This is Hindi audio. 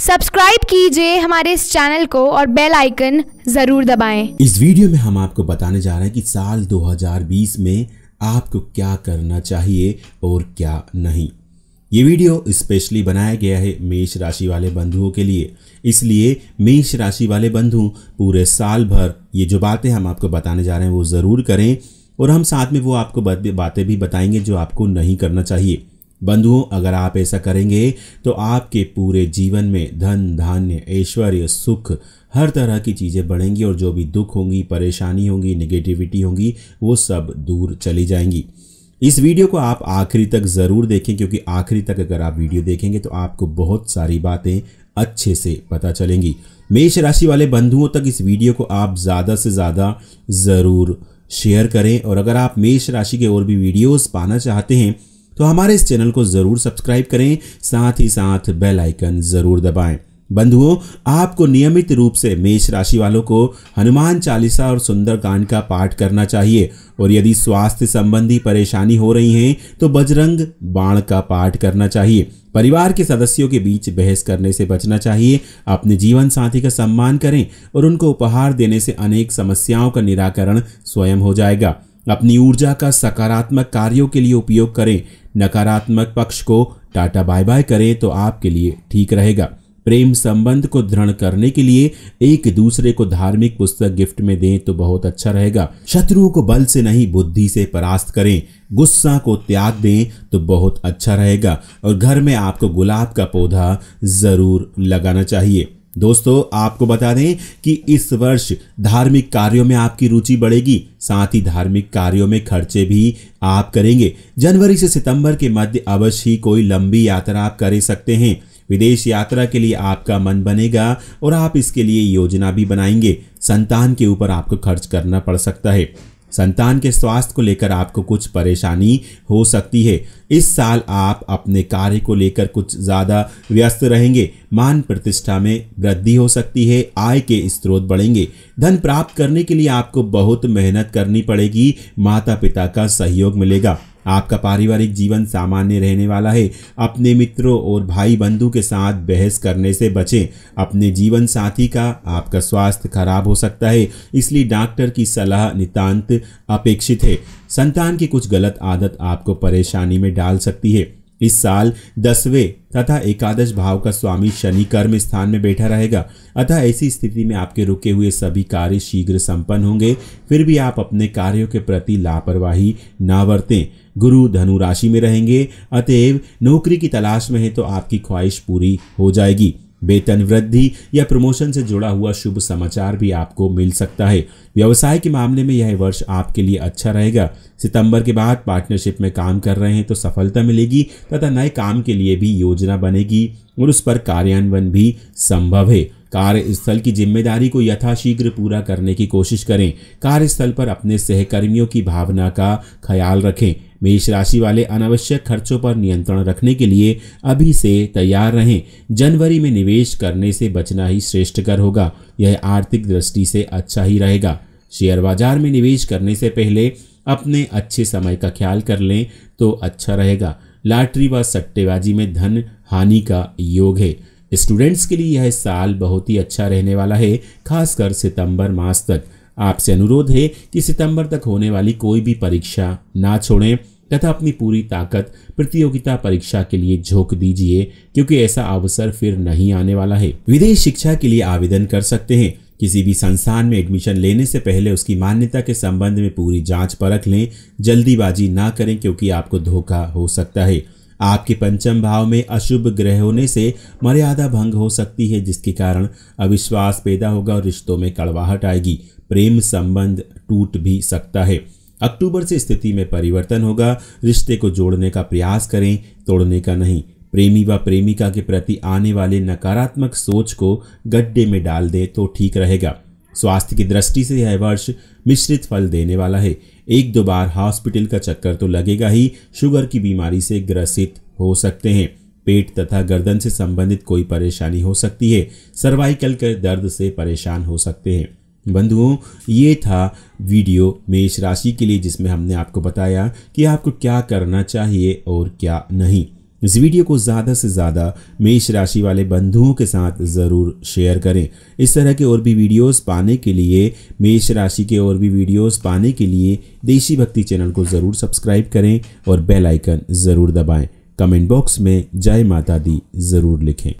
सब्सक्राइब कीजिए हमारे इस चैनल को और बेल आइकन जरूर दबाएं। इस वीडियो में हम आपको बताने जा रहे हैं कि साल 2020 में आपको क्या करना चाहिए और क्या नहीं ये वीडियो स्पेशली बनाया गया है मेष राशि वाले बंधुओं के लिए इसलिए मेष राशि वाले बंधु पूरे साल भर ये जो बातें हम आपको बताने जा रहे हैं वो ज़रूर करें और हम साथ में वो आपको बातें भी बताएंगे जो आपको नहीं करना चाहिए बंधुओं अगर आप ऐसा करेंगे तो आपके पूरे जीवन में धन धान्य ऐश्वर्य सुख हर तरह की चीज़ें बढ़ेंगी और जो भी दुख होंगी परेशानी होंगी निगेटिविटी होंगी वो सब दूर चली जाएंगी इस वीडियो को आप आखिरी तक ज़रूर देखें क्योंकि आखिरी तक अगर आप वीडियो देखेंगे तो आपको बहुत सारी बातें अच्छे से पता चलेंगी मेष राशि वाले बंधुओं तक इस वीडियो को आप ज़्यादा से ज़्यादा ज़रूर शेयर करें और अगर आप मेष राशि के और भी वीडियोस पाना चाहते हैं तो हमारे इस चैनल को ज़रूर सब्सक्राइब करें साथ ही साथ बेल आइकन ज़रूर दबाएं बंधुओं आपको नियमित रूप से मेष राशि वालों को हनुमान चालीसा और सुंदरकांड का पाठ करना चाहिए और यदि स्वास्थ्य संबंधी परेशानी हो रही है तो बजरंग बाण का पाठ करना चाहिए परिवार के सदस्यों के बीच बहस करने से बचना चाहिए अपने जीवन साथी का सम्मान करें और उनको उपहार देने से अनेक समस्याओं का निराकरण स्वयं हो जाएगा अपनी ऊर्जा का सकारात्मक कार्यों के लिए उपयोग करें नकारात्मक पक्ष को टाटा बाय बाय करें तो आपके लिए ठीक रहेगा प्रेम संबंध को दृढ़ करने के लिए एक दूसरे को धार्मिक पुस्तक गिफ्ट में दें तो बहुत अच्छा रहेगा शत्रुओं को बल से नहीं बुद्धि से परास्त करें गुस्सा को त्याग दें तो बहुत अच्छा रहेगा और घर में आपको गुलाब का पौधा ज़रूर लगाना चाहिए दोस्तों आपको बता दें कि इस वर्ष धार्मिक कार्यों में आपकी रुचि बढ़ेगी साथ ही धार्मिक कार्यों में खर्चे भी आप करेंगे जनवरी से सितंबर के मध्य अवश्य ही कोई लंबी यात्रा आप कर सकते हैं विदेश यात्रा के लिए आपका मन बनेगा और आप इसके लिए योजना भी बनाएंगे संतान के ऊपर आपको खर्च करना पड़ सकता है संतान के स्वास्थ्य को लेकर आपको कुछ परेशानी हो सकती है इस साल आप अपने कार्य को लेकर कुछ ज़्यादा व्यस्त रहेंगे मान प्रतिष्ठा में वृद्धि हो सकती है आय के स्रोत बढ़ेंगे धन प्राप्त करने के लिए आपको बहुत मेहनत करनी पड़ेगी माता पिता का सहयोग मिलेगा आपका पारिवारिक जीवन सामान्य रहने वाला है अपने मित्रों और भाई बंधु के साथ बहस करने से बचें अपने जीवन साथी का आपका स्वास्थ्य खराब हो सकता है इसलिए डॉक्टर की सलाह नितांत अपेक्षित है संतान की कुछ गलत आदत आपको परेशानी में डाल सकती है इस साल दसवें तथा एकादश भाव का स्वामी शनि कर्म स्थान में बैठा रहेगा अतः ऐसी स्थिति में आपके रुके हुए सभी कार्य शीघ्र संपन्न होंगे फिर भी आप अपने कार्यों के प्रति लापरवाही ना बरतें गुरु धनु राशि में रहेंगे अतएव नौकरी की तलाश में है तो आपकी ख्वाहिश पूरी हो जाएगी वेतन वृद्धि या प्रमोशन से जुड़ा हुआ शुभ समाचार भी आपको मिल सकता है व्यवसाय के मामले में यह वर्ष आपके लिए अच्छा रहेगा सितंबर के बाद पार्टनरशिप में काम कर रहे हैं तो सफलता मिलेगी तथा नए काम के लिए भी योजना बनेगी और उस पर कार्यान्वयन भी संभव है कार्यस्थल की जिम्मेदारी को यथाशीघ्र पूरा करने की कोशिश करें कार्यस्थल पर अपने सहकर्मियों की भावना का ख्याल रखें मेष राशि वाले अनावश्यक खर्चों पर नियंत्रण रखने के लिए अभी से तैयार रहें जनवरी में निवेश करने से बचना ही श्रेष्ठकर होगा यह आर्थिक दृष्टि से अच्छा ही रहेगा शेयर बाजार में निवेश करने से पहले अपने अच्छे समय का ख्याल कर लें तो अच्छा रहेगा लाटरी व सट्टेबाजी में धन हानि का योग है स्टूडेंट्स के लिए यह साल बहुत ही अच्छा रहने वाला है खासकर सितंबर मास तक आपसे अनुरोध है कि सितंबर तक होने वाली कोई भी परीक्षा ना छोड़ें तथा अपनी पूरी ताकत प्रतियोगिता परीक्षा के लिए झोंक दीजिए क्योंकि ऐसा अवसर फिर नहीं आने वाला है विदेश शिक्षा के लिए आवेदन कर सकते हैं किसी भी संस्थान में एडमिशन लेने से पहले उसकी मान्यता के संबंध में पूरी जांच परख लें जल्दीबाजी ना करें क्योंकि आपको धोखा हो सकता है आपके पंचम भाव में अशुभ ग्रह होने से मर्यादा भंग हो सकती है जिसके कारण अविश्वास पैदा होगा और रिश्तों में कड़वाहट आएगी प्रेम संबंध टूट भी सकता है अक्टूबर से स्थिति में परिवर्तन होगा रिश्ते को जोड़ने का प्रयास करें तोड़ने का नहीं प्रेमी व प्रेमिका के प्रति आने वाले नकारात्मक सोच को गड्ढे में डाल दें तो ठीक रहेगा स्वास्थ्य की दृष्टि से यह वर्ष मिश्रित फल देने वाला है एक दो बार हॉस्पिटल का चक्कर तो लगेगा ही शुगर की बीमारी से ग्रसित हो सकते हैं पेट तथा गर्दन से संबंधित कोई परेशानी हो सकती है सर्वाइकल के दर्द से परेशान हो सकते हैं बंधुओं ये था वीडियो मेष राशि के लिए जिसमें हमने आपको बताया कि आपको क्या करना चाहिए और क्या नहीं इस वीडियो को ज़्यादा से ज़्यादा मेष राशि वाले बंधुओं के साथ ज़रूर शेयर करें इस तरह के और भी वीडियोस पाने के लिए मेष राशि के और भी वीडियोस पाने के लिए देशी भक्ति चैनल को ज़रूर सब्सक्राइब करें और बेल आइकन ज़रूर दबाएं कमेंट बॉक्स में जय माता दी ज़रूर लिखें